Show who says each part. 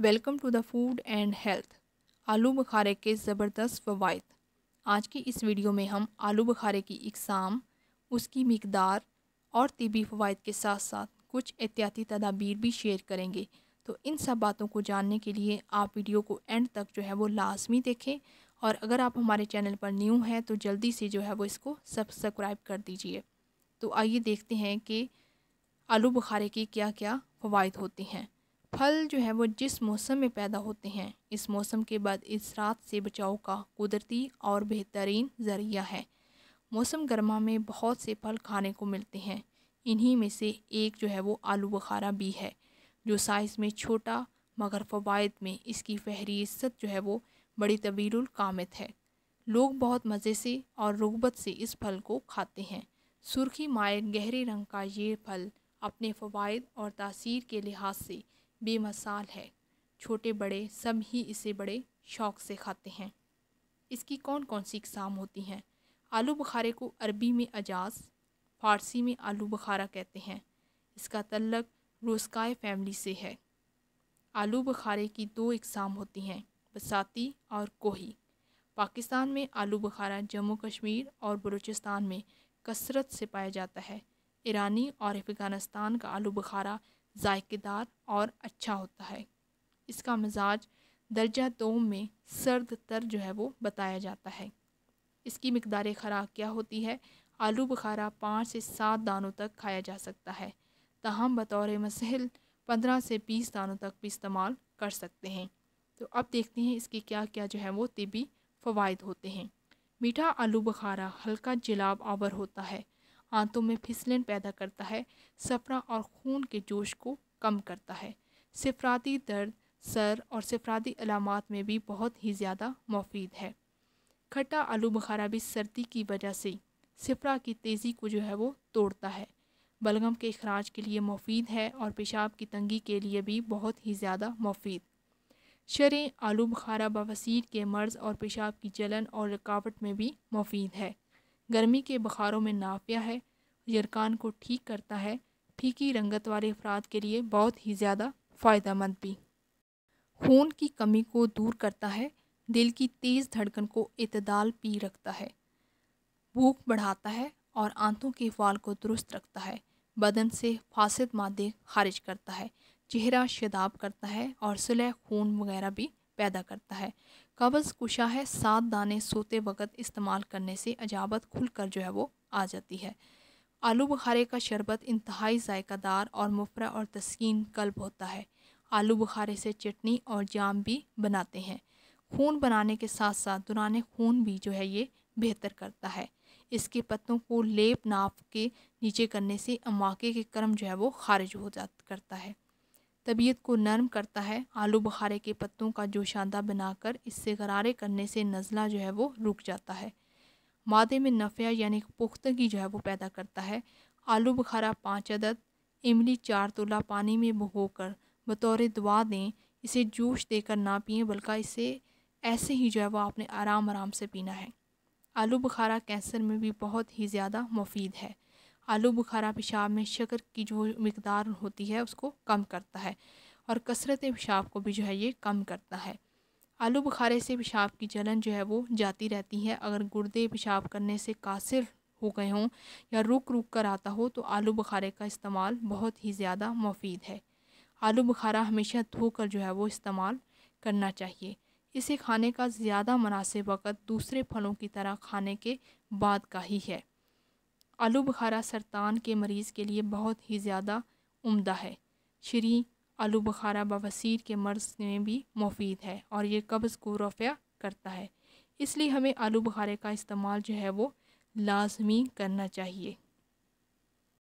Speaker 1: welcome to the food and health आलू बुखारे के ज़बरदस्त फवायद आज की इस वीडियो में हम आलू बुखारे की इकसाम उसकी मकदार और तिबी फ़वाद के साथ साथ कुछ एहतियाती तदाबीर भी शेयर करेंगे तो इन सब बातों को जानने के लिए आप वीडियो को एंड तक जो है वो लाजमी देखें और अगर आप हमारे चैनल पर न्यू हैं तो जल्दी से जो है वो इसको सब्सक्राइब कर दीजिए तो आइए देखते हैं कि आलू बुखारे के क्या क्या फ़वाद होते हैं फल जो है वो जिस मौसम में पैदा होते हैं इस मौसम के बाद इस रात से बचाव का कुदरती और बेहतरीन ज़रिया है मौसम गर्मा में बहुत से फल खाने को मिलते हैं इन्हीं में से एक जो है वो आलू बखारा भी है जो साइज़ में छोटा मगर फवायद में इसकी फहरिस्त जो है वो बड़ी तवील कामत है लोग बहुत मज़े से और रुगबत से इस फल को खाते हैं सुर्खी मायर गहरे रंग का ये फल अपने फ़वाद और तासीर के लिहाज से बेमसाल है छोटे बड़े सब ही इसे बड़े शौक़ से खाते हैं इसकी कौन कौन सी इकसाम होती हैं आलू बुखारे को अरबी में अजाज फ़ारसी में आलू बुखारा कहते हैं इसका तल्लक रोस्काय फैमिली से है आलू बुखारे की दो इकसाम होती हैं बसाती और कोही पाकिस्तान में आलू बुखारा जम्मू कश्मीर और बलूचिस्तान में कसरत से पाया जाता है ईरानी और अफ़गानिस्तान का आलू बुखारा जायकेदार और अच्छा होता है इसका मिजाज दर्जा दो में सर्द तर जो है वो बताया जाता है इसकी मकदार खुराक क्या होती है आलू बुखारा पाँच से सात दानों तक खाया जा सकता है तहम बतौर मसहल पंद्रह से बीस दानों तक भी इस्तेमाल कर सकते हैं तो अब देखते हैं इसके क्या क्या जो है वो तिबी फ़वाद होते हैं मीठा आलू बुखारा हल्का जिलाब आवर होता है आंतों में फिसलन पैदा करता है सफरा और खून के जोश को कम करता है सिफराती दर्द सर और सिफराती अलामत में भी बहुत ही ज़्यादा मुफीद है खट्टा आलू बुखारा भी सर्दी की वजह से सिफरा की तेज़ी को जो है वो तोड़ता है बलगम के अखराज के लिए मुफीद है और पेशाब की तंगी के लिए भी बहुत ही ज़्यादा मुफीद शरें आलू बुखारा बवसीर के मर्ज़ और पेशाब की जलन और रुकावट में भी मुफीद है गर्मी के बुखारों में नाफिया है यरकान को ठीक करता है फीकी रंगत वाले अफराद के लिए बहुत ही ज़्यादा फ़ायदा मंद भी खून की कमी को दूर करता है दिल की तेज़ धड़कन को इतदाल पी रखता है भूख बढ़ाता है और आंतों के वाल को दुरुस्त रखता है बदन से फासद मादे खारिज करता है चेहरा शदाब करता है और सुलह खून वगैरह भी पैदा करता है कब्ज़ कुशा है सात दाने सोते वक़्त इस्तेमाल करने से अजाबत खुल कर जो है वो आ जाती है आलू बुखारे का शरबत इंतहाई जायकादार और मुफरा और तस्किन कल्ब होता है आलू बुखारे से चटनी और जाम भी बनाते हैं खून बनाने के साथ साथ दुरान खून भी जो है ये बेहतर करता है इसके पत्तों को लेप नाप के नीचे करने से अमाके के क्रम जो है वो खारिज हो जा करता है तबीयत को नरम करता है आलू बुखारे के पत्तों का जोशादा बनाकर इससे गरारे करने से नज़ला जो है वो रुक जाता है मादे में नफ़िया यानी पुख्तगी जो है वो पैदा करता है आलू बुखारा पाँच अदद इमली चार तोला पानी में भगो कर बतौर दुआ दें इसे जोश देकर ना पिए बल्कि इसे ऐसे ही जो है वो आपने आराम आराम से पीना है आलू बुखारा कैंसर में भी बहुत ही ज़्यादा मुफीद है आलू बुखारा पेशाब में शक्कर की जो मकदार होती है उसको कम करता है और कसरत पेशाब को भी जो है ये कम करता है आलू बुखारे से पेशाब की जलन जो है वो जाती रहती है अगर गुर्दे पेशाब करने से कासिर हो गए हों या रुक रुक कर आता हो तो आलू बुखारे का इस्तेमाल बहुत ही ज़्यादा मुफीद है आलू बुखारा हमेशा धोकर जो है वो इस्तेमाल करना चाहिए इसे खाने का ज़्यादा मुनासिब वक़्त दूसरे फलों की तरह खाने के बाद का ही है आलू बुखारा सरतान के मरीज़ के लिए बहुत ही ज़्यादा उम्दा है श्री आलू बुखारा बवसीर के मर्ज़ में भी मुफीद है और ये कब्ज़ को रफ़िया करता है इसलिए हमें आलू बुखारे का इस्तेमाल जो है वो लाजमी करना चाहिए